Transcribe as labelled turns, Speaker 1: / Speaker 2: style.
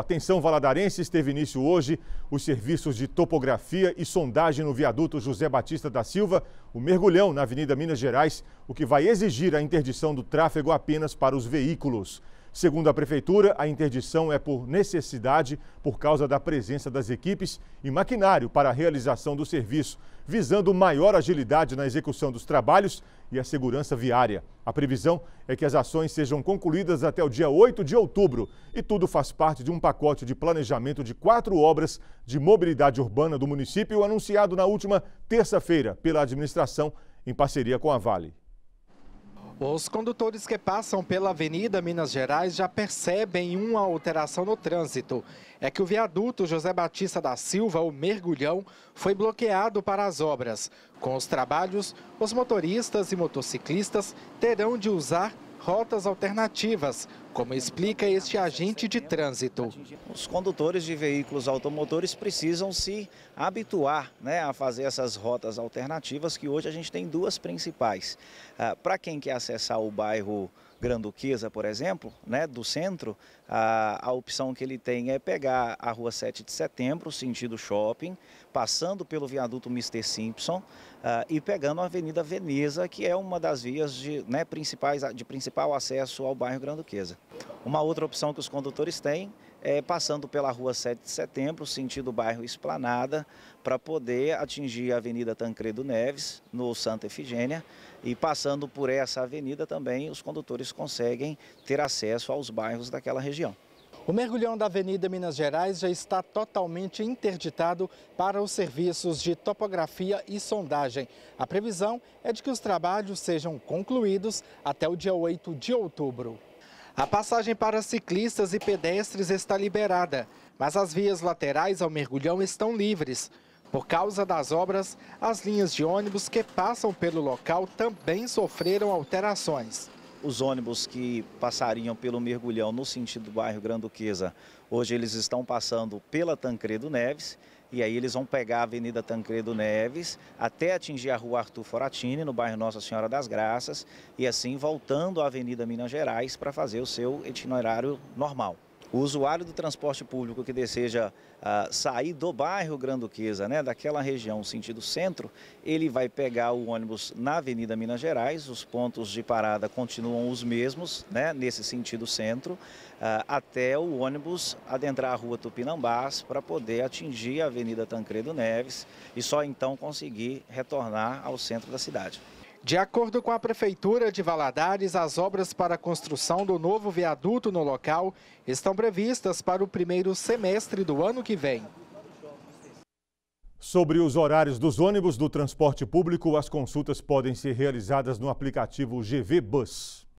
Speaker 1: Atenção valadarenses, teve início hoje os serviços de topografia e sondagem no viaduto José Batista da Silva, o mergulhão na Avenida Minas Gerais, o que vai exigir a interdição do tráfego apenas para os veículos. Segundo a Prefeitura, a interdição é por necessidade por causa da presença das equipes e maquinário para a realização do serviço, visando maior agilidade na execução dos trabalhos e a segurança viária. A previsão é que as ações sejam concluídas até o dia 8 de outubro e tudo faz parte de um pacote de planejamento de quatro obras de mobilidade urbana do município anunciado na última terça-feira pela administração em parceria com a Vale. Os
Speaker 2: condutores que passam pela Avenida Minas Gerais já percebem uma alteração no trânsito. É que o viaduto José Batista da Silva, o Mergulhão, foi bloqueado para as obras. Com os trabalhos, os motoristas e motociclistas terão de
Speaker 3: usar rotas alternativas, como explica este agente de trânsito. Os condutores de veículos automotores precisam se habituar né, a fazer essas rotas alternativas, que hoje a gente tem duas principais. Ah, Para quem quer acessar o bairro Granduquesa, por exemplo, né, do centro, a, a opção que ele tem é pegar a rua 7 de setembro, sentido shopping, passando pelo viaduto Mr. Simpson uh, e pegando a Avenida Veneza, que é uma das vias de, né, principais, de principal acesso ao bairro Granduquesa. Uma outra opção que os condutores têm é passando pela rua 7 de setembro, sentido bairro Esplanada, para poder atingir a Avenida Tancredo Neves, no Santa Efigênia, e passando por essa avenida também os condutores conseguem ter acesso aos bairros daquela região. O mergulhão da Avenida
Speaker 2: Minas Gerais já está totalmente interditado para os serviços de topografia e sondagem. A previsão é de que os trabalhos sejam concluídos até o dia 8 de outubro. A passagem para ciclistas e pedestres está liberada, mas as vias laterais ao mergulhão estão livres. Por causa das obras,
Speaker 3: as linhas de ônibus que passam pelo local também sofreram alterações. Os ônibus que passariam pelo Mergulhão no sentido do bairro Granduquesa, hoje eles estão passando pela Tancredo Neves e aí eles vão pegar a Avenida Tancredo Neves até atingir a Rua Arthur Foratini, no bairro Nossa Senhora das Graças, e assim voltando à Avenida Minas Gerais para fazer o seu itinerário normal o usuário do transporte público que deseja ah, sair do bairro Granduquesa, né, daquela região, sentido centro, ele vai pegar o ônibus na Avenida Minas Gerais, os pontos de parada continuam os mesmos, né, nesse sentido centro, ah, até o ônibus adentrar a rua Tupinambás para poder atingir a Avenida Tancredo Neves e só então conseguir retornar ao centro da cidade. De acordo com a Prefeitura de Valadares,
Speaker 2: as obras para a construção do novo viaduto no local estão previstas para o primeiro
Speaker 1: semestre do
Speaker 2: ano que vem.
Speaker 1: Sobre os horários dos ônibus do transporte público, as consultas podem ser realizadas no aplicativo GV Bus.